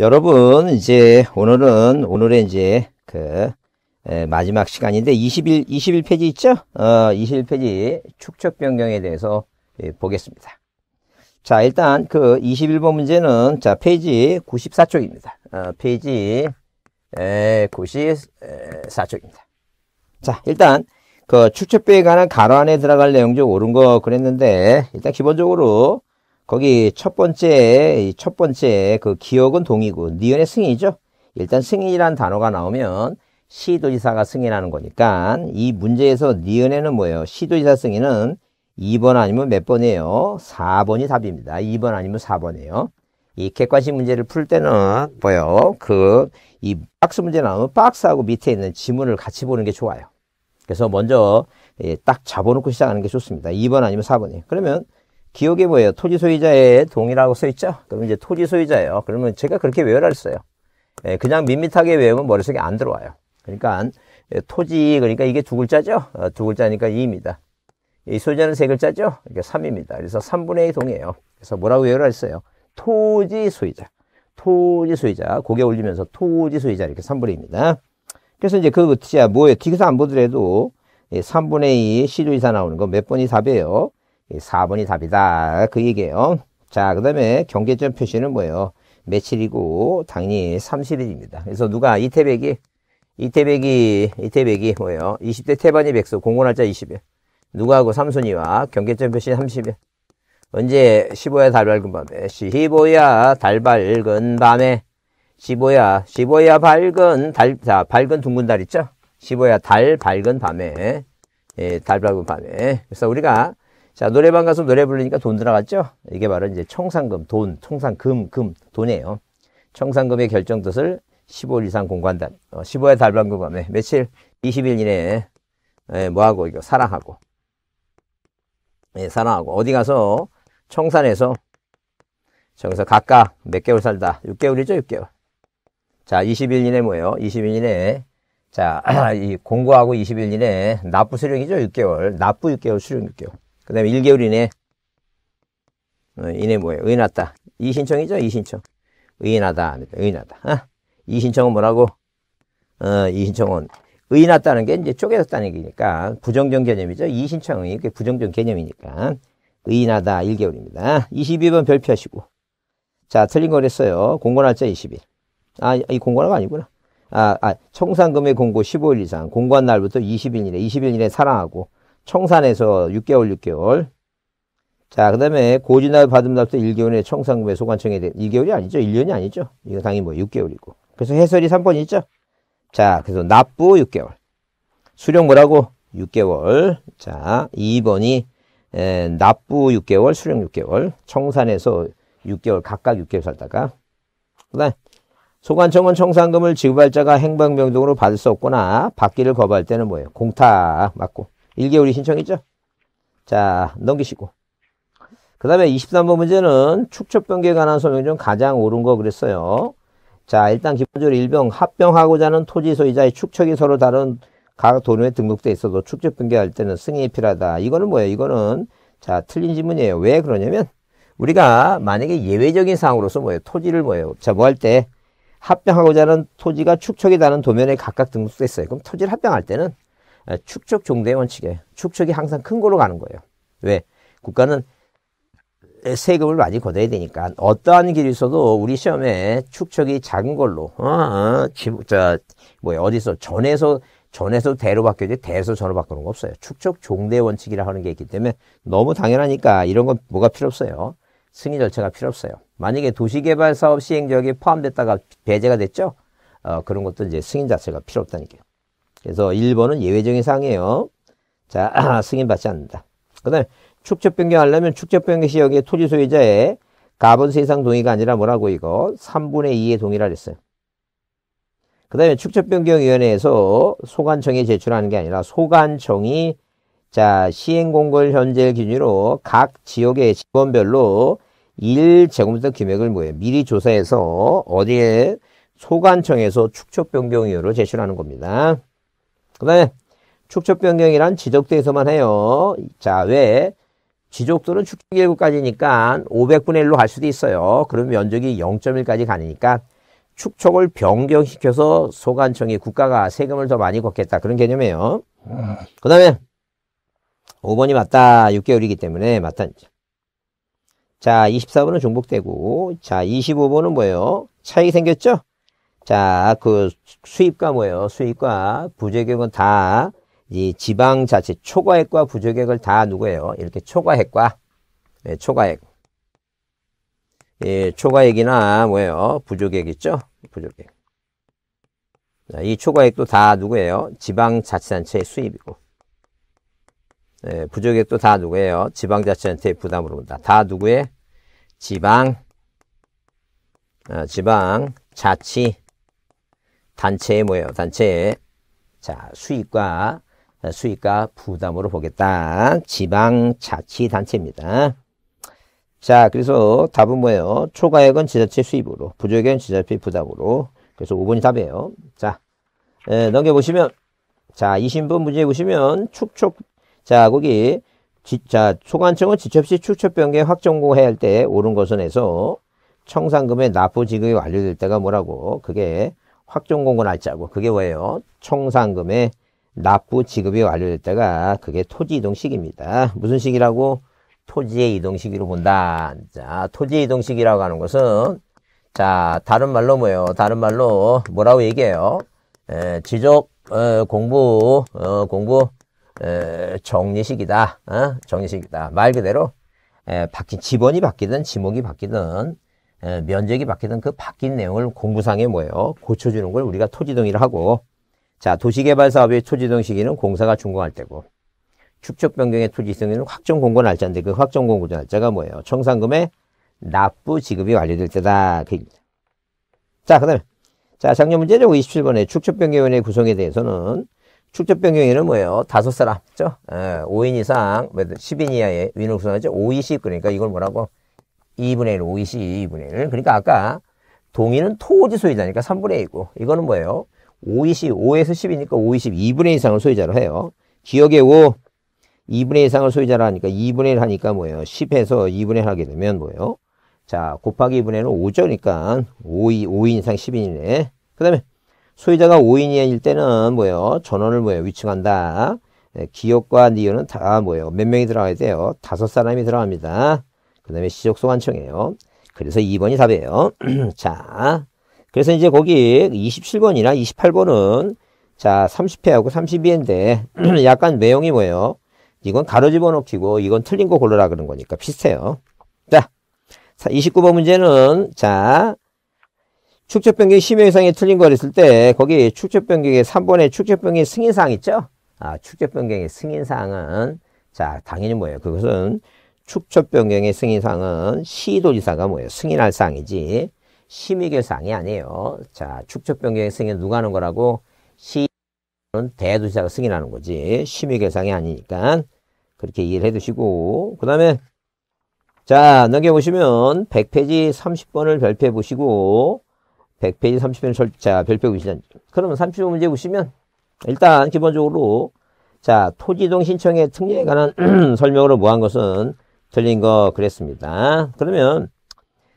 여러분 이제 오늘은 오늘의 이제 그 마지막 시간인데 21 21페이지 있죠? 어 21페이지 축척 변경에 대해서 예, 보겠습니다. 자 일단 그 21번 문제는 자 페이지 94쪽입니다. 어, 페이지 94쪽입니다. 자 일단 그축척비에 관한 가로 안에 들어갈 내용 중 옳은 거 그랬는데 일단 기본적으로 거기 첫 번째, 첫 번째 그 기억은 동의고 니은의 승인이죠. 일단 승인이란 단어가 나오면 시도지사가 승인하는 거니까 이 문제에서 니은에는 뭐예요? 시도지사 승인은 2번 아니면 몇 번이에요? 4번이 답입니다. 2번 아니면 4번이에요. 이 객관식 문제를 풀 때는 뭐예요? 그 이 박스 문제 나오면 박스하고 밑에 있는 지문을 같이 보는 게 좋아요. 그래서 먼저 예, 딱 잡아놓고 시작하는 게 좋습니다. 2번 아니면 4번이에요. 그러면 기억에 보여요 토지 소유자의 동의라고 써 있죠? 그럼 이제 토지 소유자예요. 그러면 제가 그렇게 외워라 했어요. 예, 그냥 밋밋하게 외우면 머릿속에 안 들어와요. 그러니까 예, 토지 그러니까 이게 두 글자죠? 어, 두 글자니까 2입니다. 이 소유자는 세 글자죠? 이게 3입니다. 그래서 3분의 2 동의예요. 그래서 뭐라고 외우라 했어요? 토지 소유자. 토지 소유자. 고개 올리면서 토지 소유자 이렇게 3분의 2입니다. 그래서 이제 그뜻야 뭐예요? 디귿안 보더라도 3분의 2 시조 이사 나오는 거 몇 번이 답이에요? 4번이 예, 답이다. 그 얘기예요. 자, 그 다음에 경계점 표시는 뭐예요? 며칠이고 당연히 30일입니다. 그래서 누가 이태백이 이태백이 이태백이 뭐예요? 20대 태반이 백수 공고날짜 20일. 누가하고 삼순이와 경계점 표시 30일. 언제 15야 달 밝은 밤에 15야 달 밝은 밤에 15야 15야 밝은 달 자, 밝은 둥근 달 있죠? 15야 달 밝은 밤에 예, 달 밝은 밤에. 그래서 우리가 자, 노래방 가서 노래 부르니까 돈 들어갔죠? 이게 바로 이제 청산금, 돈, 청산금, 금, 돈이에요. 청산금의 결정뜻을 15일 이상 공부한다. 어, 15회 달방 공부하면 며칠, 20일 이내에 예, 뭐하고, 이거, 사랑하고. 예, 사랑하고. 어디 가서 청산해서 저기서 각각 몇 개월 살다. 6개월이죠, 6개월. 자, 20일 이내 뭐예요? 20일 이내에 자, 이공고하고 20일 이내에 납부 수령이죠, 6개월. 납부 6개월, 수령 6개월. 그 다음에 1개월 이내 어, 이내 뭐예요? 의인하다. 이 신청이죠? 이 신청. 의인하다. 의인하다. 어? 이 신청은 뭐라고? 어, 이 신청은 의인하다는 게 이제 쪼개졌다는 얘기니까 부정적 개념이죠. 이 신청이 이게 부정적 개념이니까 의인하다 1개월입니다. 22번 별표하시고 자 틀린 거 그랬어요. 공고 날짜 20일. 아이 공고가 아니구나. 아, 아 청산금의 공고 15일 이상 공고한 날부터 20일 이내 20일 이내 사랑하고 청산에서 6개월, 6개월. 자, 그 다음에 고지날 받음 납세 1개월 내 청산금에 소관청에 대해 2개월이 아니죠. 1년이 아니죠. 이건 당연히 뭐 6개월이고. 그래서 해설이 3번 있죠. 자, 그래서 납부 6개월. 수령 뭐라고? 6개월. 자, 2번이 에, 납부 6개월, 수령 6개월. 청산에서 6개월, 각각 6개월 살다가. 그 다음, 소관청은 청산금을 지급할 자가 행방명동으로 받을 수 없거나 받기를 거부할 때는 뭐예요? 공탁 맞고. 1개월이 신청했죠? 자, 넘기시고. 그 다음에 23번 문제는 축척 변경에 관한 설명 중 가장 옳은 거 그랬어요. 자, 일단 기본적으로 일병, 합병하고자 하는 토지 소유자의 축척이 서로 다른 각 도로에 등록돼 있어도 축척 변경할 때는 승인이 필요하다. 이거는 뭐예요? 이거는 자, 틀린 질문이에요. 왜 그러냐면 우리가 만약에 예외적인 상황으로서 뭐예요? 토지를 뭐예요? 자, 뭐할 때 합병하고자 하는 토지가 축척이 다른 도면에 각각 등록돼 있어요. 그럼 토지를 합병할 때는 아, 축적 종대 원칙에 요 축적이 항상 큰 거로 가는 거예요. 왜? 국가는 세금을 많이 걷어야 되니까 어떠한 길있어도 우리 시험에 축척이 작은 걸로 어, 어, 자, 뭐야 어디서 전에서 전에서 대로 바뀌지 대에서 전로 바꾸는 거 없어요. 축적 종대 원칙이라 하는 게 있기 때문에 너무 당연하니까 이런 건 뭐가 필요 없어요. 승인 절차가 필요 없어요. 만약에 도시개발 사업 시행 지역이 포함됐다가 배제가 됐죠. 어, 그런 것도 이제 승인 자체가 필요 없다니까요. 그래서 1번은 예외적인 사항이에요. 자, 승인받지 않는다. 그 다음에 축적 변경하려면 축적 변경 시 여기에 토지 소유자의 가본세 이상 동의가 아니라 뭐라고 이거 3분의 2의 동의라 그랬어요. 그 다음에 축적변경위원회에서 소관청에 제출하는 게 아니라 소관청이 자 시행공고를 현재 기준으로 각 지역의 직원별로 1제곱미터 금액을 뭐예요? 미리 조사해서 어디에 소관청에서 축적변경위원회로 제출하는 겁니다. 그 다음에 축적 변경이란 지적도에서만 해요. 자, 왜? 지적도는 축적일구까지니까 500분의 1로 갈 수도 있어요. 그럼 면적이 0.1까지 가니까 축척을 변경시켜서 소관청이 국가가 세금을 더 많이 걷겠다. 그런 개념이에요. 그 다음에 5번이 맞다. 6개월이기 때문에 맞다. 자, 24번은 중복되고, 자, 25번은 뭐예요? 차익이 생겼죠? 자, 그 수입과 뭐예요? 수입과 부조액은 다 이 지방 자치 초과액과 부조액을 다 누구예요? 이렇게 초과액과 예, 초과액. 예, 초과액이나 뭐예요? 부조액 있죠? 부조액. 자, 이 초과액도 다 누구예요? 지방 자치단체의 수입이고. 예, 네, 부조액도 다 누구예요? 지방 자치단체의 부담으로 온다. 다 누구의 지방 아, 지방 자치 단체에 뭐예요? 단체에. 자, 수익과, 수익과 부담으로 보겠다. 지방자치단체입니다. 자, 그래서 답은 뭐예요? 초과액은 지자체 수입으로, 부족액은 지자체 부담으로. 그래서 5번이 답이에요. 자, 에, 넘겨보시면, 자, 2 0분 문제 보시면, 축촉, 자, 거기, 지, 자, 소관청은 지첩시 축첩변경 확정공해야할때 오른 것은 해서 청산금의 납부 지급이 완료될 때가 뭐라고? 그게 확정공고 날짜고 그게 뭐예요? 총상금의 납부 지급이 완료될 때가 그게 토지 이동 시기입니다. 무슨 시기라고? 토지의 이동 시기로 본다. 자, 토지의 이동 시기라고 하는 것은 자, 다른 말로 뭐예요? 다른 말로 뭐라고 얘기해요? 에, 지적 어, 공부 어, 공부 에, 정리식이다. 어? 정리식이다. 말 그대로 에, 바뀐 집원이 바뀌든 지목이 바뀌든 예, 면적이 바뀌던 그 바뀐 내용을 공부상에 뭐예요? 고쳐주는 걸 우리가 토지동의를 하고 자 도시개발 사업의 토지동 시기는 공사가 준공할 때고 축적 변경의 토지 승의는 확정 공고 날짜인데 그 확정 공고 날짜가 뭐예요? 청산금의 납부 지급이 완료될 때다 그 얘기입니다. 자 그다음에 자 작년 문제죠 27번에 축적 변경위원회 구성에 대해서는 축적 변경위는 뭐예요? 다섯 사람, 죠 5인 예, 이상, 10인 뭐, 이하의 위원을 구성하죠? 5인씩 그러니까 이걸 뭐라고 2분의 1, 5이시 2분의 1. 그러니까 아까 동의는 토지 소유자니까 3분의 2고 이거는 뭐예요? 5이시 5에서 10이니까 5이시 2분의 이상을 소유자로 해요. 기억의 5, 2분의 이상을 소유자로 하니까 2분의 1 하니까 뭐예요? 10에서 2분의 1 하게 되면 뭐예요? 자, 곱하기 2분의 1은 5죠. 그러니까 5, 2, 5인 이상 10인이네. 그 다음에 소유자가 5인일 이 때는 뭐예요? 전원을 뭐예요? 위층한다. 예, 기억과 니은은 다 뭐예요? 몇 명이 들어가야 돼요? 다섯 사람이 들어갑니다. 그 다음에 시적 소환청이에요. 그래서 2번이 답이에요. 자, 그래서 이제 거기 27번이나 28번은 자 30회하고 32회인데 약간 내용이 뭐예요? 이건 가로 집어넣기고 이건 틀린 거 고르라 그런 거니까 비슷해요. 자, 29번 문제는 자 축적 변경 심해 이상이 틀린 거 그랬을 때 거기 축적 변경의 3번에 축적 변경의 승인 사항 있죠? 아, 축적 변경의 승인 사항은 자, 당연히 뭐예요? 그것은 축척 변경의 승인사항은 시도지사가 뭐예요? 승인할 사항이지 심의결상이 아니에요. 자, 축척 변경의 승인 누가 하는 거라고? 시는 대도지사가 승인하는 거지. 심의결상이 아니니까 그렇게 이해를 해두시고 그 다음에 자 넘겨보시면 100페이지 30번을 별표해 보시고 100페이지 30번 절차 별표 해 보시면 그러면 3 0번문제 보시면 일단 기본적으로 자 토지동 신청의 특례에 관한 설명으로 뭐한 것은 틀린 거 그랬습니다. 그러면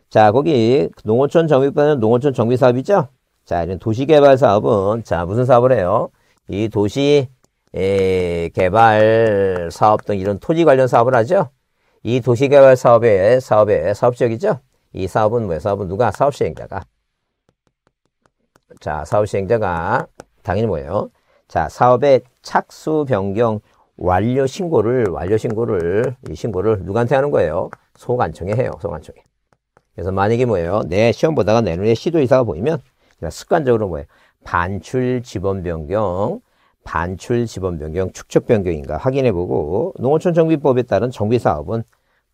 자 거기 농어촌 정비과는 농어촌 정비사업이죠. 자 이런 도시개발 사업은 자 무슨 사업을 해요? 이 도시 에, 개발 사업 등 이런 토지 관련 사업을 하죠. 이 도시개발 사업의 사업의 사업지역이죠. 이 사업은 왜 사업은 누가 사업 시행자가 자 사업 시행자가 당연히 뭐예요? 자 사업의 착수 변경 완료 신고를 완료 신고를 이 신고를 누구한테 하는 거예요? 소관청에 해요. 소관청에. 그래서 만약에 뭐예요? 내 시험 보다가 내 눈에 시도 이사가 보이면 그냥 습관적으로 뭐예요? 반출 지번 변경, 반출 지번 변경, 축적 변경인가 확인해 보고 농어촌 정비법에 따른 정비 사업은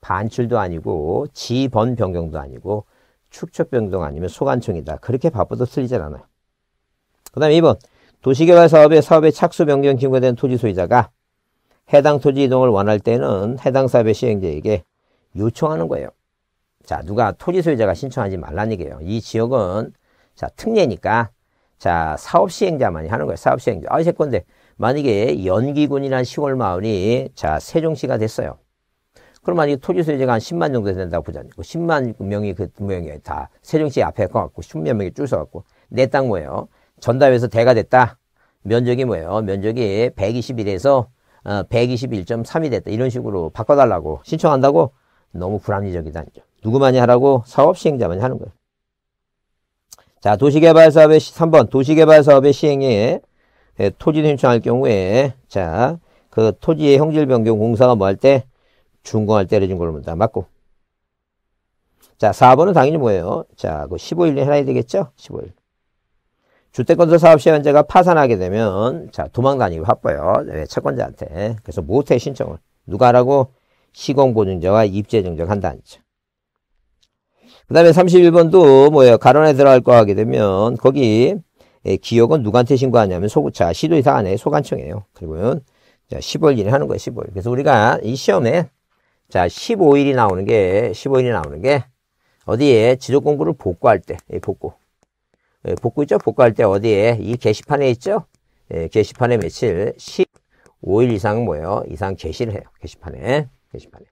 반출도 아니고 지번 변경도 아니고 축적 변경 아니면 소관청이다. 그렇게 바빠도 틀리지 않아요. 그 다음에 2번 도시개발 사업의 사업의 착수 변경 신고된 토지 소유자가 해당 토지 이동을 원할 때는 해당 사업의 시행자에게 요청하는 거예요. 자, 누가 토지 소유자가 신청하지 말란 얘기예요. 이 지역은 자, 특례니까 자, 사업 시행자만이 하는 거예요. 사업 시행자. 아, 이건데 만약에 연기군이란 시골 마을이 자, 세종시가 됐어요. 그러면 이 토지 소유자가 한 10만 정도 된다고 보자. 10만 그 명이 그 모양이 다 세종시 앞에 거갖고 10만 명이 줄 서갖고 내 땅 뭐예요? 전담에서 대가 됐다. 면적이 뭐예요? 면적이 121에서 어, 121.3이 됐다. 이런 식으로 바꿔달라고 신청한다고 너무 불합리적이다. 누구만이 하라고 사업 시행자만이 하는 거예요. 자, 도시개발 사업의 3번 도시개발 사업의 시행에 예, 토지를 신청할 경우에 자, 그 토지의 형질 변경 공사가 뭐 할 때 준공할 때 내준 걸로 본다. 맞고. 자, 4번은 당연히 뭐예요? 자, 그 15일 내에 해야 되겠죠? 15일. 주택건설 사업시행자가 파산하게 되면 자 도망다니기 바빠요. 네, 채권자한테. 그래서 모태 신청을 누가 하라고? 시공보증자와 입재증정 한단는죠그 다음에 31번도 뭐예요? 가론에 들어갈 거 하게 되면 거기 예, 기억은 누구한테 신고하냐면 소자 시도이사 안에 소관청이에요. 그리고는 자, 1 0월1일 하는 거예요. 15일. 그래서 우리가 이 시험에 자 15일이 나오는 게 15일이 나오는 게 어디에 지적 공부를 복구할 때 예, 복구 예, 복구 죠 복구할 때 어디에 이 게시판에 있죠? 예, 게시판에 며칠 15일 이상 뭐예요? 이상 게시를 해요. 게시판에. 게시판에.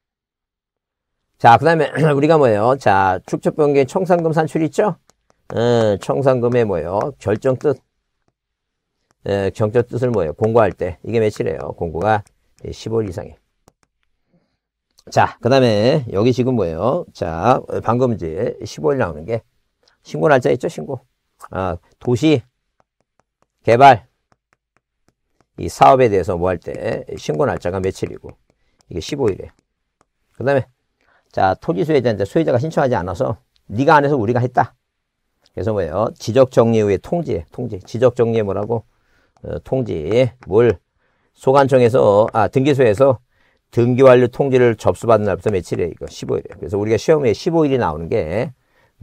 자, 그 다음에 우리가 뭐예요? 자, 축적 변경 청산금 산출 있죠? 음, 예, 청산금의 뭐예요? 결정 뜻. 예, 경적 뜻을 뭐예요? 공고할 때. 이게 며칠이에요? 공고가 15일 이상에 자, 그 다음에 여기 지금 뭐예요? 자, 방금 이제 15일 나오는 게 신고 날짜 있죠? 신고. 아, 도시 개발 이 사업에 대해서 뭐 할 때 신고 날짜가 며칠이고 이게 15일에 그 다음에 자 토지 소유자한데 소유자가 신청하지 않아서 네가 안 해서 우리가 했다 그래서 뭐예요 지적 정리 후에 통지 통지 지적 정리에 뭐라고 어, 통지 뭘 소관청에서 아 등기소에서 등기 완료 통지를 접수받는 날부터 며칠이에요 이거 15일에 그래서 우리가 시험 에 15일이 나오는 게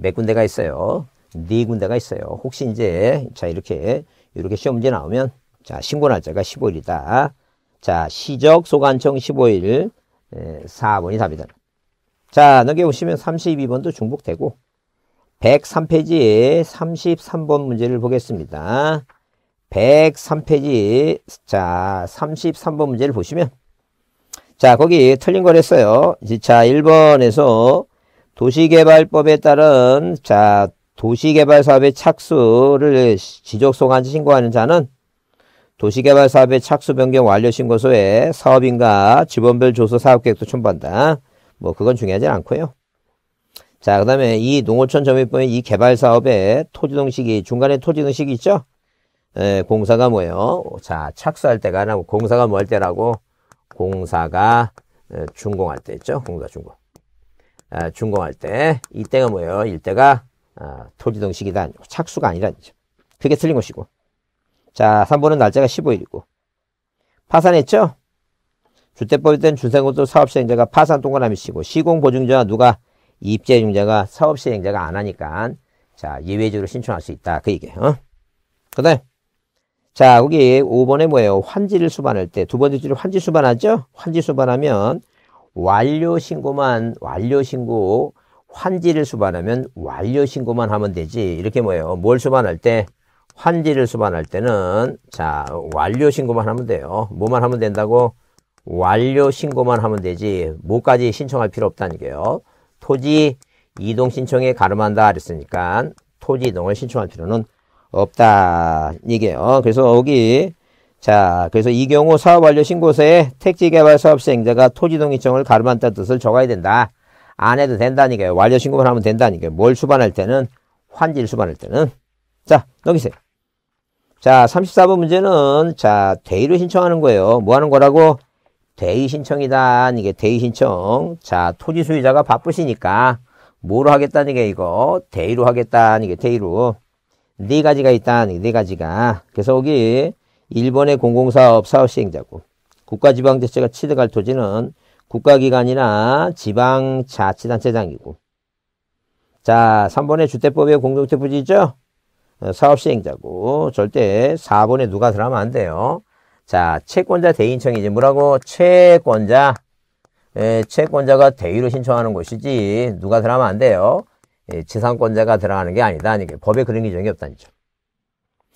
몇 군데가 있어요 네 군데가 있어요. 혹시 이제 자 이렇게 이렇게 시험 문제 나오면 자 신고 날짜가 15일이다. 자 시적 소관청 15일 에, 4번이 답이다. 자 넘겨보시면 32번도 중복되고 103페이지에 33번 문제를 보겠습니다. 103페이지 자 33번 문제를 보시면 자 거기 틀린 걸 했어요. 자 1번에서 도시개발법에 따른 자 도시개발 사업의 착수를 지적송환 신고하는 자는 도시개발 사업의 착수 변경 완료 신고서에 사업인가 지번별 조서 사업 계획도 첨부한다. 뭐 그건 중요하지 않고요. 자, 그 다음에 이 농어촌 점유법의 이 개발 사업에 토지등식이, 중간에 토지등식이 있죠? 에, 예, 공사가 뭐예요? 자, 착수할 때가 아니고 공사가 뭐할 때라고? 공사가 에, 어, 준공할 때 있죠? 공사 준공. 아, 준공할 때. 이때가 뭐예요? 이때가 어, 토지동식이다 아니고 착수가 아니라 이죠. 그게 틀린 것이고. 자, 3번은 날짜가 15일이고. 파산했죠? 주택법일 때는 준생고도 사업시행자가 파산 동그라미 치고 시공보증자 누가 입주중자가 사업시행자가 안 하니까 자 예외적으로 신청할 수 있다 그 얘기예요. 어? 그다음 자 거기 5번에 뭐예요? 환지를 수반할 때 두 번째 줄에 환지 수반하죠? 환지 수반하면 완료 신고만 완료 신고 환지를 수반하면 완료 신고만 하면 되지. 이렇게 뭐예요? 뭘 수반할 때? 환지를 수반할 때는 자 완료 신고만 하면 돼요. 뭐만 하면 된다고? 완료 신고만 하면 되지. 뭐까지 신청할 필요 없다는 게요. 토지 이동 신청에 가름한다 그랬으니까 토지 이동을 신청할 필요는 없다 이게요. 그래서 여기 자 그래서 이 경우 사업 완료 신고서에 택지개발 사업 시행자가 토지 이동 신청을 가름한다 뜻을 적어야 된다. 안 해도 된다니까요. 완료 신고만 하면 된다니까요. 뭘 수반할 때는 환지를 수반할 때는 자 넘기세요. 자 34번 문제는 자 대의로 신청하는 거예요. 뭐 하는 거라고? 대의 신청이다. 이게 대의 신청. 자 토지 소유자가 바쁘시니까 뭐로 하겠다는 게 이거 대의로 하겠다는 게 대의로 네 가지가 있다. 네 가지가 그래서 여기 일본의 공공사업 사업 시행자고 국가지방자치가 취득할 토지는 국가기관이나 지방자치단체장이고 자 3번에 주택법의 공동체 부지죠. 어, 사업시행자고 절대 4번에 누가 들어가면 안 돼요. 자 채권자 대인청이 지 뭐라고 채권자 예, 채권자가 대위로 신청하는 것이지 누가 들어가면 안 돼요. 예, 지상권자가 들어가는 게 아니다. 아니, 법에 그런 규정이 없다니죠.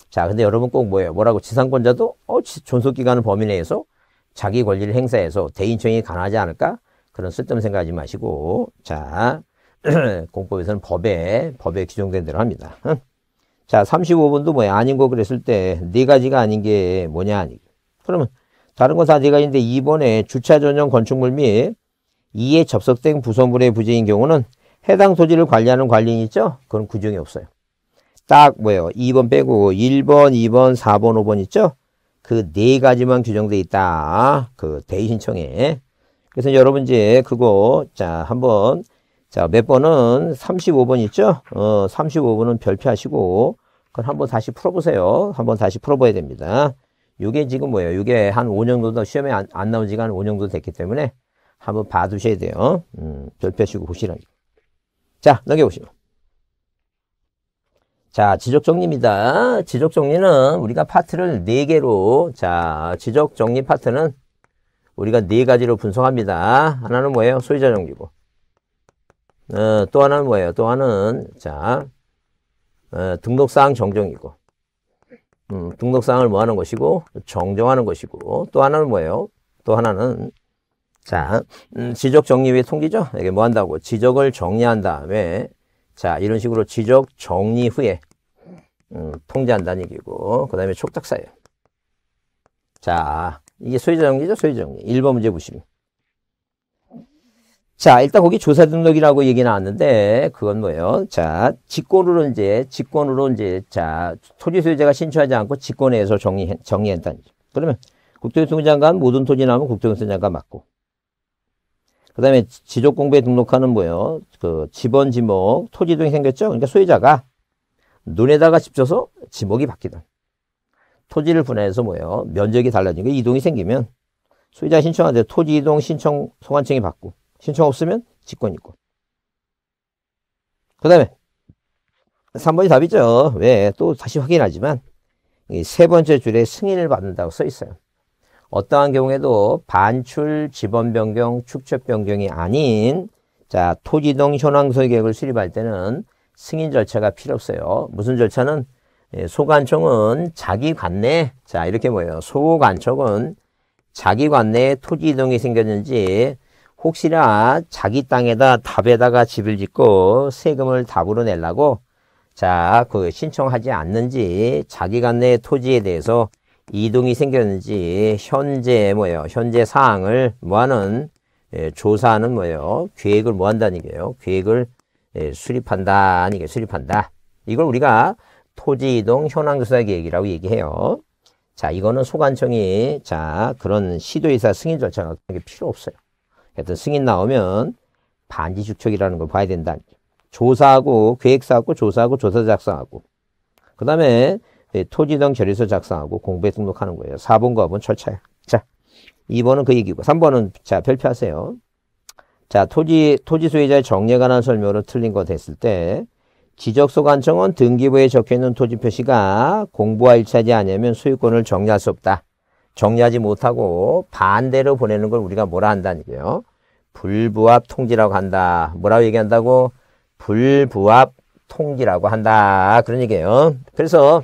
자, 근데 여러분 꼭 뭐예요? 뭐라고 지상권자도 어, 존속기간은 범위 내에서 자기 권리를 행사해서 대인청이 강하지 않을까? 그런 쓸데없는 생각하지 마시고 자 공법에서는 법에 법에 규정된 대로 합니다. 자 35번도 뭐야 아닌 거 그랬을 때 네 가지가 아닌 게 뭐냐 아니 그러면 다른 건 다 네 가지인데 이번에 주차 전용 건축물 및 이에 접속된 부서물의 부재인 경우는 해당 소지를 관리하는 관리인 있죠? 그건 규정이 없어요. 딱 뭐예요? 2번 빼고 1번, 2번, 4번, 5번 있죠? 그네 가지만 규정돼 있다. 그 대의 신청에. 그래서 여러분 이제 그거 자 한번 자몇 번은 35번 있죠? 어 35번은 별표하시고 그걸 한번 다시 풀어보세요. 한번 다시 풀어봐야 됩니다. 이게 지금 뭐예요? 이게 한 5년 정도 시험에 안, 안 나온 지가 한 5년 정도 됐기 때문에 한번 봐두셔야 돼요. 음, 별표하시고 보시라니까. 자, 넘겨보시죠. 자, 지적 정리입니다. 지적 정리는 우리가 파트를 4 개로 자, 지적 정리 파트는 우리가 4 가지로 분석합니다. 하나는 뭐예요? 소유자 정리고. 어, 또 하나는 뭐예요? 또 하나는 자, 어, 등록사항 정정이고. 음, 등록사항을 뭐 하는 것이고 정정하는 것이고 또 하나는 뭐예요? 또 하나는 자, 음, 지적 정리 위에 통지죠. 이게 뭐 한다고? 지적을 정리한 다음에 자, 이런 식으로 지적 정리 후에 음, 통제한다는 얘기고 그 다음에 촉탁사예요. 자, 이게 소유자 정리죠? 소유자 정리. 1번 문제 보시면. 자, 일단 거기 조사 등록이라고 얘기 나왔는데, 그건 뭐예요? 자, 직권으로 이제, 직권으로 이제, 자, 토지 소유자가 신청하지 않고 직권에서 정리, 정리했다는 거죠. 그러면 국토교통부 장관 모든 토지 나오면 국토교통부 장관 맞고, 그 다음에 지적 공부에 등록하는 뭐예요? 그 집원 지목, 토지 등이 생겼죠? 그러니까 소유자가 눈에다가 집혀서 지목이 바뀌다. 토지를 분해해서 뭐예요? 면적이 달라진게 이동이 생기면 소유자 신청한데 토지 이동 신청 소관청이 받고 신청 없으면 직권 있고. 그 다음에 3번이 답이죠. 왜? 또 다시 확인하지만 이 세 번째 줄에 승인을 받는다고 써 있어요. 어떠한 경우에도 반출 지번 변경, 축첩 변경이 아닌 자, 토지동 현황설 계획을 수립할 때는 승인 절차가 필요 없어요. 무슨 절차는 예, 소관청은 자기 관내 자, 이렇게 뭐예요? 소관청은 자기 관내에 토지 이동이 생겼는지 혹시나 자기 땅에다 답에다가 집을 짓고 세금을 답으로 내려고 자, 그 신청하지 않는지 자기 관내 토지에 대해서 이동이 생겼는지 현재 뭐예요? 현재 사항을 뭐하는 예, 조사하는 뭐예요? 계획을 뭐한다는 게요? 계획을 예, 수립한다 아니게 수립한다. 이걸 우리가 토지 이동 현황 조사 계획이라고 얘기해요. 자, 이거는 소관청이 자 그런 시도이사 승인 절차 같은 필요 없어요. 하여튼 승인 나오면 반지 주척이라는 걸 봐야 된다. 조사하고 계획 쌓고 조사하고 조사 작성하고 그 다음에 예, 토지등 결의서 작성하고 공부에 등록하는 거예요. 4번과 5번 절차요 자, 2번은 그 얘기고 3번은 자 별표하세요. 자, 토지 토지 소유자의 정리에 관한 설명으로 틀린 거 됐을 때 지적소 관청은 등기부에 적혀 있는 토지 표시가 공부와 일치하지 않으면 소유권을 정리할 수 없다. 정리하지 못하고 반대로 보내는 걸 우리가 뭐라 한다는 얘기예요. 불부합 통지라고 한다. 뭐라고 얘기한다고? 불부합 통지라고 한다. 그런 얘기예요. 그래서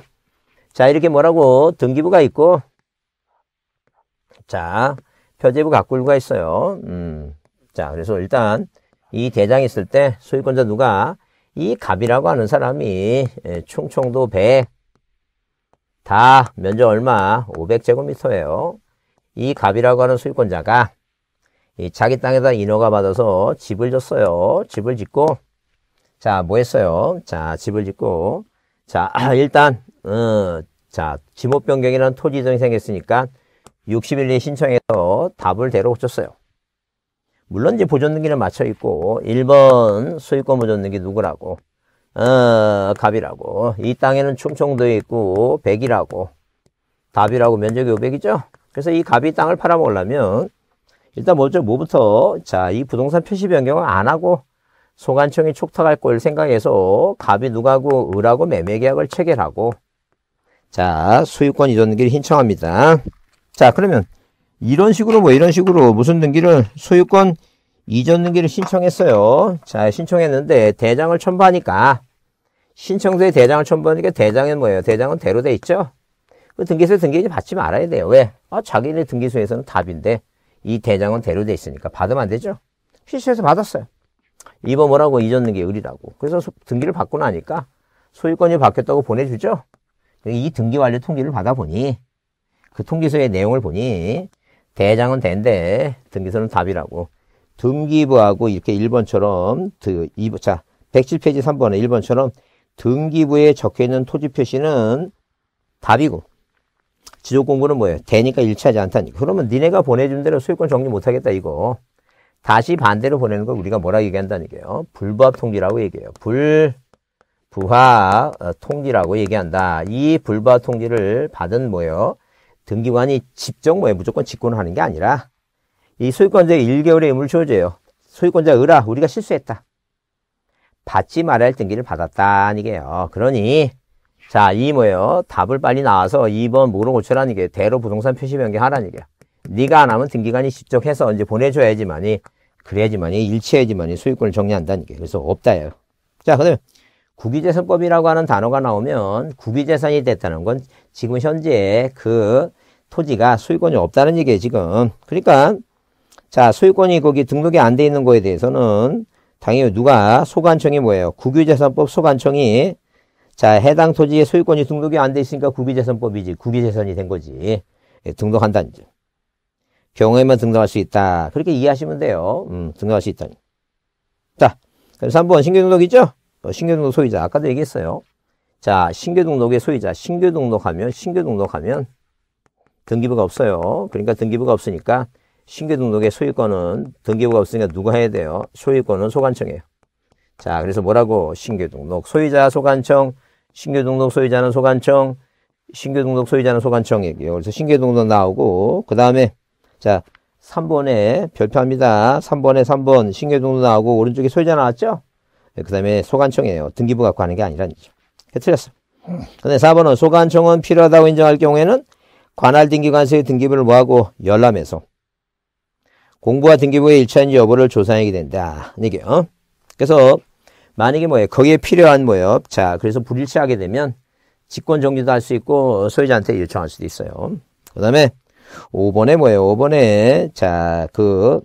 자, 이렇게 뭐라고 등기부가 있고, 자, 표제부 가꿀부가 있어요. 음. 자, 그래서 일단 이 대장이 있을 때 소유권자 누가 이 갑이라고 하는 사람이 예, 충청도 배 다 면적 얼마? 500제곱미터예요. 이 갑이라고 하는 소유권자가 이 자기 땅에다 인허가 받아서 집을 줬어요. 집을 짓고 자, 뭐 했어요? 자, 집을 짓고 자, 일단 어, 자, 지목 변경이라는 토지 이전이 생겼으니까 61이 신청해서 답을 대로 오셨어요 물론 이제 보존등기는 맞춰 있고 1번 소유권 보존등기 누구라고 어, 갑이라고 이 땅에는 충청도에 있고 백이라고 답이라고 면적이 500이죠. 그래서 이 갑이 땅을 팔아먹으려면 일단 먼저 뭐부터 자이 부동산 표시 변경을 안 하고 소관청이 촉탁할 걸 생각해서 갑이 누가고 을하고 매매계약을 체결하고 자, 소유권 이전 등기를 신청합니다. 자, 그러면 이런 식으로 뭐 이런 식으로 무슨 등기를 소유권 이전 등기를 신청했어요. 자, 신청했는데 대장을 첨부하니까 신청서에 대장을 첨부하니까 대장은 뭐예요? 대장은 대로 돼 있죠? 그 등기소에 등기 이제 받지 말아야 돼요. 왜? 아, 자기네 등기소에서는 답인데 이 대장은 대로 돼 있으니까 받으면 안 되죠? 실시에서 받았어요. 이번 뭐라고 이전 등기 의리라고. 그래서 등기를 받고 나니까 소유권이 바뀌었다고 보내주죠? 이 등기 완료 통지를 받아보니 그 통지서의 내용을 보니 대장은 된데 등기서는 답이라고 등기부하고 이렇게 1번처럼 그 2부 자 107페이지 3번에 1번처럼 등기부에 적혀 있는 토지 표시는 답이고 지적 공부는 뭐예요? 되니까 일치하지 않다니까. 그러면 니네가 보내준 대로 소유권 정리 못 하겠다 이거. 다시 반대로 보내는 걸 우리가 뭐라 얘기한다는 얘요 불법 통지라고 얘기해요. 불 부하 어, 통지라고 얘기한다. 이 불바 통지를 받은 뭐요? 예 등기관이 직접 뭐에 무조건 직권을 하는 게 아니라 이 소유권자의 1개월의 의무를 줘줘요. 소유권자 의라 우리가 실수했다. 받지 말아야 할 등기를 받았다아니 게요. 그러니 자, 이 뭐예요? 답을 빨리 나와서 2번 뭐로 고쳐라는 게 대로 부동산 표시 변경하라는 게요. 네가 안 하면 등기관이 직접 해서 이제 보내줘야지만이 그래야지만이 일치해야지만이 소유권을 정리한다는 게 그래서 없다예요. 자, 그다음에 국유재산법이라고 하는 단어가 나오면 국유재산이 됐다는 건 지금 현재 그 토지가 소유권이 없다는 얘기예요, 지금. 그러니까 자, 소유권이 거기 등록이 안 돼 있는 거에 대해서는 당연히 누가 소관청이 뭐예요? 국유재산법 소관청이 자, 해당 토지의 소유권이 등록이 안 돼 있으니까 국유재산법이지. 국유재산이 된 거지. 예, 등록한다는 점. 경우에만 등록할 수 있다. 그렇게 이해하시면 돼요. 음, 등록할 수 있다니. 자, 그래서 한 번 신규등록이죠? 어, 신규등록 소유자 아까도 얘기했어요. 자 신규등록의 소유자 신규등록하면 신규등록하면 등기부가 없어요. 그러니까 등기부가 없으니까 신규등록의 소유권은 등기부가 없으니까 누가 해야 돼요? 소유권은 소관청이에요. 자 그래서 뭐라고 신규등록 소유자 소관청 신규등록 소유자는 소관청 신규등록 소유자는 소관청 얘기예요. 그래서 신규등록 나오고 그 다음에 자 3번에 별표합니다. 3번에 3번 신규등록 나오고 오른쪽에 소유자 나왔죠? 예, 그 다음에 소관청이에요. 등기부 갖고 하는 게 아니란 얘기죠. 틀렸어. 근데 4번은 소관청은 필요하다고 인정할 경우에는 관할 등기관서의 등기부를 모하고 열람해서 공부와 등기부의 일치한지 여부를 조사하게 된다. 이게 어? 그래서 만약에 뭐예요? 거기에 필요한 뭐예요? 자, 그래서 불일치하게 되면 직권 정지도 할 수 있고 소유자한테 요청할 수도 있어요. 그다음에 5번에 뭐예요? 5번에 자, 그그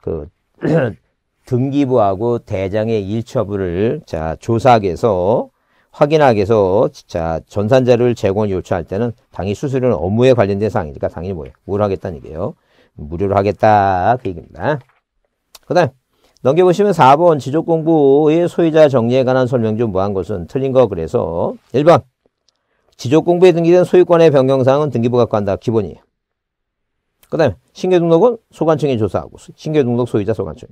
그, 등기부하고 대장의 일처부를 자, 조사하기 위해서 확인하기 위해서 자, 전산자료를 제공 요청할 때는 당일 수수료는 업무에 관련된 사항이니까 당연히 뭐예요? 뭘 하겠다는 얘기예요. 무료로 하겠다 그 얘기입니다. 그 다음 넘겨보시면 4번 지적공부의 소유자 정리에 관한 설명 좀 뭐한 것은 틀린 거 그래서 1번 지적공부에 등기된 소유권의 변경사항은 등기부가 관다 기본이에요. 그 다음에 신규등록은 소관청이 조사하고 신규등록 소유자 소관청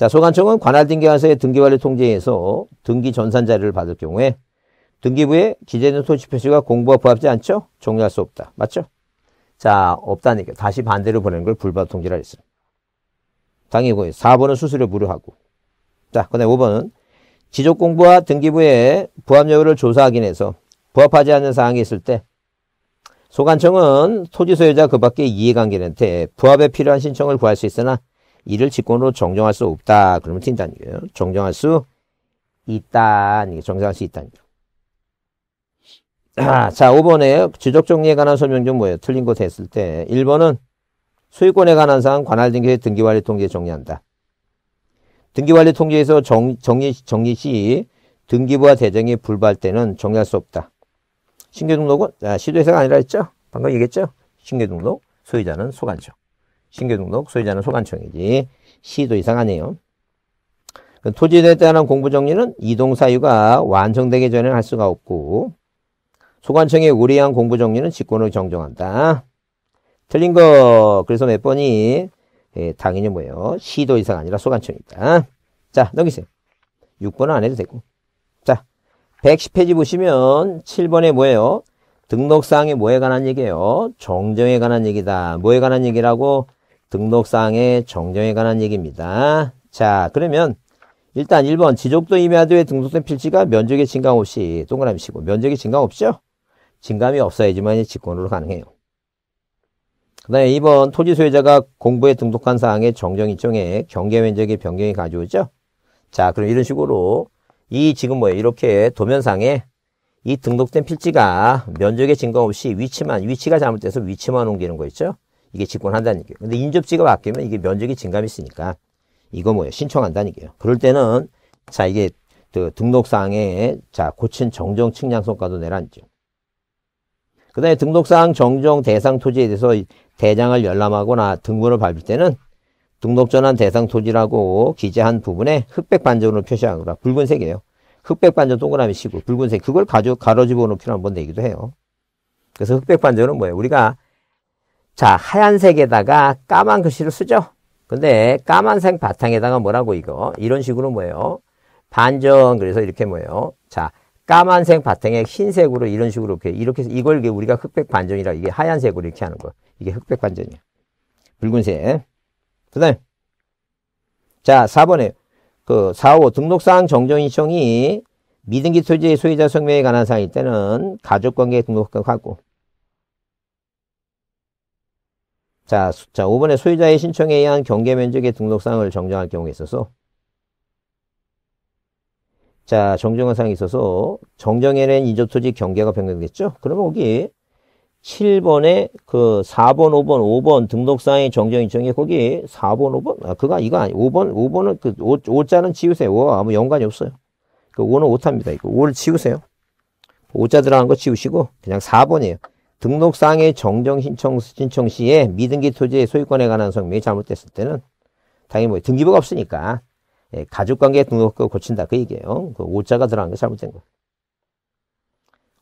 자, 소관청은 관할등기관서의 등기관리 통지에서 등기 전산 자료를 받을 경우에 등기부에 기재된 토지 표시가 공부와 부합하지 않죠? 종료할 수 없다. 맞죠? 자, 없다니까 다시 반대로 보내는 걸 불법 통지라 했어요. 당연히 4번은 수수료 무료하고. 자, 그 다음에 5번은 지적 공부와 등기부에 부합 여부를 조사하기 위해서 부합하지 않는 사항이 있을 때 소관청은 토지 소유자 그밖에 이해관계한테 부합에 필요한 신청을 구할 수 있으나 이를 직권으로 정정할 수 없다. 그러면 튄다는 거예요. 정정할 수 있다. 정정할 수있다 아, 자, 5번에 지적 정리에 관한 설명 중 뭐예요? 틀린 것 했을 때. 1번은 소유권에 관한 사항 관할 등기의 등기관리 통계에 정리한다. 등기관리 통계에서 정, 정리, 정리 시 등기부와 대정이 불발 때는 정리할 수 없다. 신규 등록은 아, 시도회사가 아니라 했죠? 방금 얘기했죠? 신규 등록 소유자는 소관청. 신규 등록 소유자는 소관청이지 시도 이상하네요. 토지에 대한 공부 정리는 이동 사유가 완성되기 전에할 수가 없고 소관청의 우리한 공부 정리는 직권을 정정한다. 틀린 거 그래서 몇 번이 예, 당연히 뭐예요? 시도 이상 아니라 소관청이다. 자 넘기세요. 6번은 안 해도 되고 자 110페이지 보시면 7번에 뭐예요? 등록사항이 뭐에 관한 얘기예요? 정정에 관한 얘기다. 뭐에 관한 얘기라고? 등록사항의 정정에 관한 얘기입니다. 자 그러면 일단 1번 지적도 임야도의 등록된 필지가 면적의 증감 없이 동그라미 치고 면적이 증감 없죠? 증감이 없어야지만 직권으로 가능해요. 그 다음에 2번 토지 소유자가 공부에 등록한 사항의 정정 일정에 경계 면적의 변경이 가져오죠? 자 그럼 이런 식으로 이 지금 뭐예요? 이렇게 도면상에 이 등록된 필지가 면적의 증감 없이 위치만 위치가 잘못돼서 위치만 옮기는 거 있죠? 이게 집권한다는 얘기예요. 근데 인접지가 바뀌면 이게 면적이 증감있으니까 이거 뭐예요? 신청한다는 얘기예요. 그럴 때는 자 이게 그 등록사항에 자 고친 정정 측량성과도 내란죠. 그 다음에 등록사항 정정 대상 토지에 대해서 대장을 열람하거나 등본을 밟을 때는 등록전환 대상 토지라고 기재한 부분에 흑백 반전으로 표시하거나 붉은색이에요. 흑백 반전 동그라미 시고 붉은색 그걸 가져 가로집어 넣기로 한 번 내기도 해요. 그래서 흑백 반전은 뭐예요? 우리가 자, 하얀색에다가 까만 글씨를 쓰죠. 근데 까만색 바탕에다가 뭐라고 이거? 이런 식으로 뭐예요? 반전 그래서 이렇게 뭐예요? 자, 까만색 바탕에 흰색으로 이런 식으로 이렇게 이렇게 이걸 우리가 흑백 반전이라 이게 하얀색으로 이렇게 하는 거. 이게 흑백 반전이야. 붉은색. 그다음 자, 4번에 그4 5 등록사항 정정 신청이 미등기 토지의 소유자 성명에 관한 사항일 때는 가족관계 등록하고 자, 자, 5번에 소유자의 신청에 의한 경계 면적의 등록사항을 정정할 경우에 있어서 자, 정정한 사항이 있어서 정정에는 이조토지 경계가 변경됐죠? 그러면 거기 7번에 그 4번, 5번, 5번 등록사항의 정정 인정에 거기 4번, 5번? 아, 그거 이거 아니 5번, 5번은 그 5, 5자는 지우세요. 5와 아무 연관이 없어요. 그 5는 5타니다 이거 5를 지우세요. 5자 들어간 거 지우시고 그냥 4번이에요. 등록상의 정정 신청, 신청 시에 미등기 토지의 소유권에 관한 성명이 잘못됐을 때는 당연히 뭐 등기부가 없으니까 예, 가족관계 등록을 고친다 그 얘기예요. 그 오자가 들어간 게 잘못된 거예요.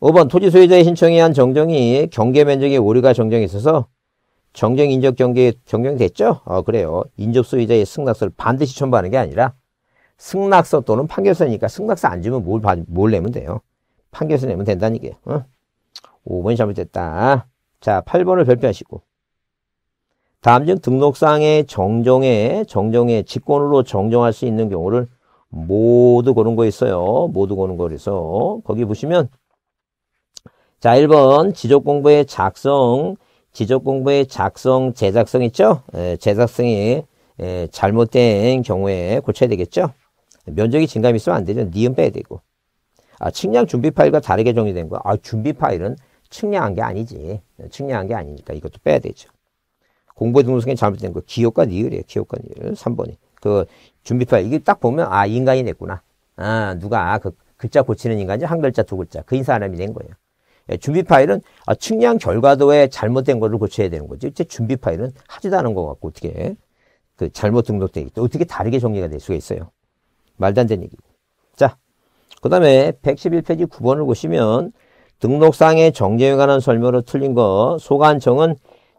5번 토지 소유자의 신청에 한 정정이 경계 면적의 오류가 정정에 있어서 정정 인적 경계 정정이 됐죠? 어 그래요. 인접 소유자의 승낙서를 반드시 첨부하는 게 아니라 승낙서 또는 판결서니까 승낙서 안 주면 뭘, 뭘 내면 돼요. 판결서 내면 된다는 얘요 어? 5번이 잘못됐다. 자, 8번을 별표하시고. 다음 중 등록상의 정정에, 정정에 직권으로 정정할 수 있는 경우를 모두 고른 거 있어요. 모두 고른 거라서. 거기 보시면, 자, 1번. 지적공부의 작성, 지적공부의 작성, 제작성 있죠? 에, 예, 제작성이 에, 예, 잘못된 경우에 고쳐야 되겠죠? 면적이 증감이 있으면 안 되죠. 니은 빼야 되고. 아, 측량 준비 파일과 다르게 정리된 거. 아, 준비 파일은 측량한 게 아니지. 네, 측량한 게 아니니까 이것도 빼야 되죠. 공부 등록성이 잘못된 거 기호과 니을이에요. 기호과 니을 3번이. 그 준비 파일 이게 딱 보면 아 인간이 냈구나. 아 누가 아, 그 글자 고치는 인간이 한 글자 두 글자 그인 사람이 낸 거예요. 예, 준비 파일은 아, 측량 결과도에 잘못된 거를 고쳐야 되는 거지. 제 준비 파일은 하지도 않은 것 같고 어떻게 그 잘못 등록된 게 어떻게 다르게 정리가 될 수가 있어요. 말도 안 되는 얘기 자, 그 다음에 111페이지 9번을 보시면 등록상의 정제에 관한 설명으로 틀린 거 소관청은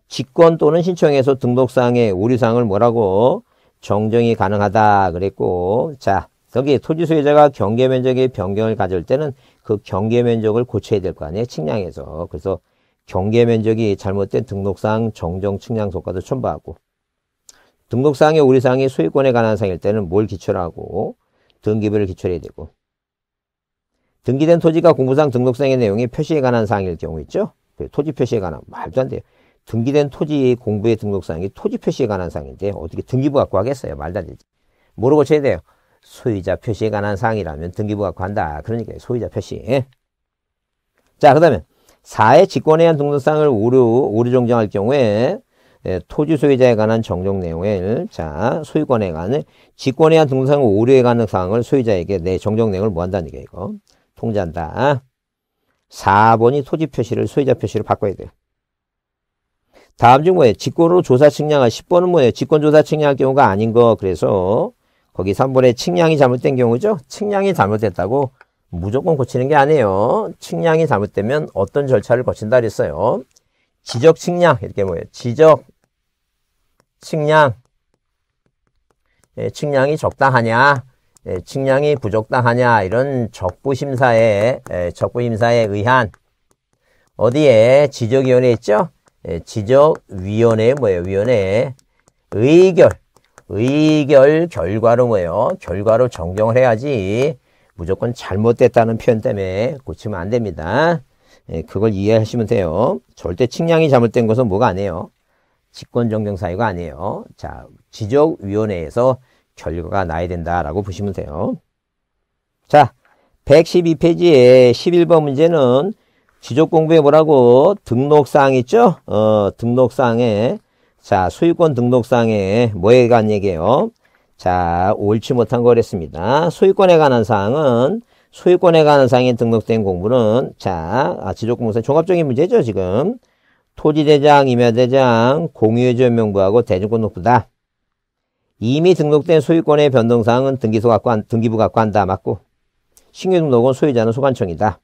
직권 또는 신청해서 등록상의 우리상을 뭐라고 정정이 가능하다 그랬고 자 여기 토지 소유자가 경계 면적의 변경을 가질 때는 그 경계 면적을 고쳐야 될 거 아니에요 측량에서 그래서 경계 면적이 잘못된 등록상 정정 측량 효과도 첨부하고 등록상의 우리상의 소유권에 관한 사항일 때는 뭘 기초로 하고 등기부를 기초로 해야 되고 등기된 토지가 공부상 등록상의 내용이 표시에 관한 사항일 경우 있죠. 그 토지 표시에 관한 말도 안 돼요. 등기된 토지 공부의 등록사항이 토지 표시에 관한 사항인데 어떻게 등기부 갖고 하겠어요? 말도 안 되지. 뭐로 고쳐야 돼요? 소유자 표시에 관한 사항이라면 등기부 갖고 한다. 그러니까 소유자 표시. 예? 자, 그 다음에 사의 직권에 의한 등록사항을 오류, 오류 정정할 경우에 예, 토지 소유자에 관한 정정 내용을 자 소유권에 관한 직권에 관한 등록사항 오류에 관한 사항을 소유자에게 내 정정 내용을 뭐한다는 얘기예요 이거 통제한다. 4번이 토지 표시를 소유자 표시를 바꿔야 돼요. 다음 중 뭐예요? 직권으로 조사 측량할 10번은 뭐예요? 직권 조사 측량할 경우가 아닌 거. 그래서 거기 3번에 측량이 잘못된 경우죠. 측량이 잘못됐다고 무조건 고치는 게 아니에요. 측량이 잘못되면 어떤 절차를 거친다 그랬어요. 지적 측량 이렇게 뭐예요? 지적 측량 예, 측량이 적당하냐 예, 측량이 부족당하냐 이런 적부심사에 예, 적부심사에 의한 어디에 지적위원회 있죠? 예, 지적위원회 뭐예요? 위원회 의결 의결 결과로 뭐예요? 결과로 정정을 해야지 무조건 잘못됐다는 표현 때문에 고치면 안 됩니다. 그걸 이해하시면 돼요. 절대 측량이 잘못된 것은 뭐가 아니에요? 직권정정사유가 아니에요. 자, 지적위원회에서 결과가 나야 된다라고 보시면 돼요. 자, 112페이지에 11번 문제는 지적 공부에 뭐라고 등록사항 있죠? 어, 등록사항에 자, 소유권 등록사항에 뭐에 관한 얘기예요? 자, 옳지 못한 거랬습니다. 소유권에 관한 사항은 소유권에 관한 사항에 등록된 공부는 자, 아, 지적공부사 종합적인 문제죠, 지금. 토지대장, 임야대장, 공유의 전명부하고 대중권 녹부다. 이미 등록된 소유권의 변동사항은 등기소 갖고 한, 등기부 갖고 한다. 맞고. 신규 등록은 소유자는 소관청이다.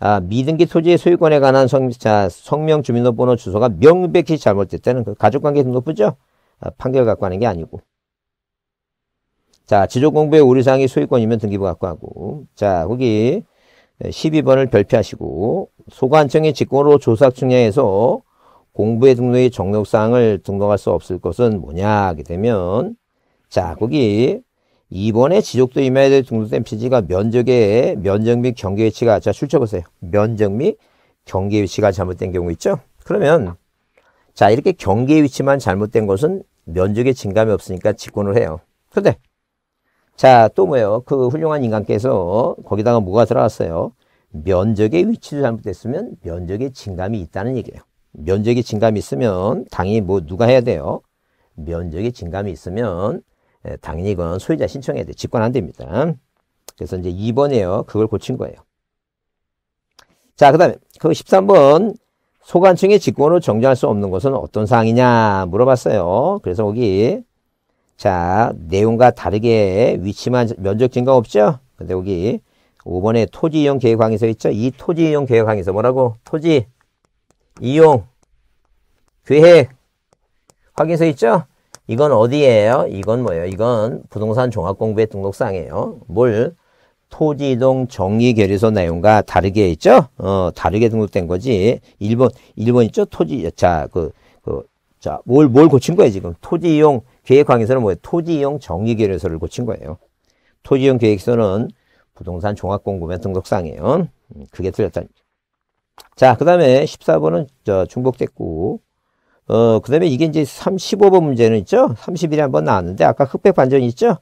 아, 미등기 토지의 소유권에 관한 성, 자, 성명 주민등록번호 주소가 명백히 잘못됐다는 그 가족관계 등록부죠? 아, 판결 갖고 하는 게 아니고. 자, 지조공부의 우리사항이 소유권이면 등기부 갖고 하고. 자, 거기 12번을 별표하시고 소관청의 직권으로 조사 측량해서 공부의 등록의 적록사항을 등록할 수 없을 것은 뭐냐 하게 되면 자 거기 이번에 지적도 임해야 될 등록된 피지가 면적의 면적 및 경계 위치가 자 출처보세요. 면적 및 경계 위치가 잘못된 경우 있죠. 그러면 자 이렇게 경계 위치만 잘못된 것은 면적의 증감이 없으니까 직권을 해요. 그런데 자또 뭐예요? 그 훌륭한 인간께서 거기다가 뭐가 들어왔어요 면적의 위치도 잘못됐으면 면적의 증감이 있다는 얘기예요. 면적이 증감이 있으면 당연히 뭐 누가 해야 돼요? 면적이 증감이 있으면 예, 당연히 이건 소유자 신청해야 돼. 직권 안 됩니다. 그래서 이제 2번에요. 그걸 고친 거예요. 자, 그 다음에 그 13번 소관청의 직권으로 정정할 수 없는 것은 어떤 사항이냐 물어봤어요. 그래서 거기 자 내용과 다르게 위치만 면적 증가 없죠? 근데 여기 5번에 토지 이용 계획 항에서 있죠? 이 토지 이용 계획 항에서 뭐라고? 토지 이용, 계획, 확인서 있죠? 이건 어디예요? 이건 뭐예요? 이건 부동산 종합공부의 등록상이에요. 뭘? 토지 이동 정리 결의서 내용과 다르게 있죠? 어, 다르게 등록된 거지. 1번, 1번 있죠? 토지, 자, 그, 그, 자, 뭘, 뭘 고친 거예요, 지금? 토지 이용 계획 확인서는 뭐예요? 토지 이용 정리 결의서를 고친 거예요. 토지 이용 계획서는 부동산 종합공급의 등록상이에요. 음, 그게 틀렸다. 자, 그 다음에 14번은 저 중복됐고, 어, 그 다음에 이게 이제 35번 문제는 있죠? 30일에 한 번 나왔는데, 아까 흑백 반전 있죠?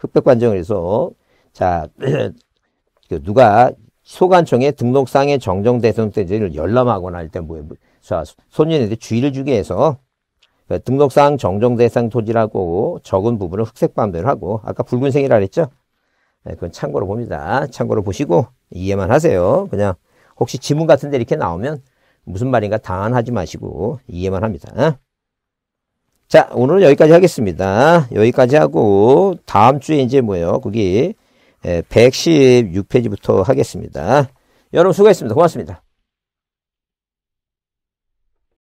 흑백 반전을 해서, 자, 그 누가 소관청에 등록상의 정정 대선 때지를 열람하거나 할 때 뭐, 자, 소년에게 주의를 주기위 해서 그 등록상 정정 대상 토지라고 적은 부분을 흑색 반대로 하고 아까 붉은색이라 그랬죠? 네, 그건 참고로 봅니다. 참고로 보시고 이해만 하세요. 그냥 혹시 지문 같은 데 이렇게 나오면 무슨 말인가 당황하지 마시고 이해만 합니다. 어? 자, 오늘 은 여기까지 하겠습니다. 여기까지 하고 다음 주에 이제 뭐예요? 거기 116페이지부터 하겠습니다. 여러분 수고했습니다. 고맙습니다.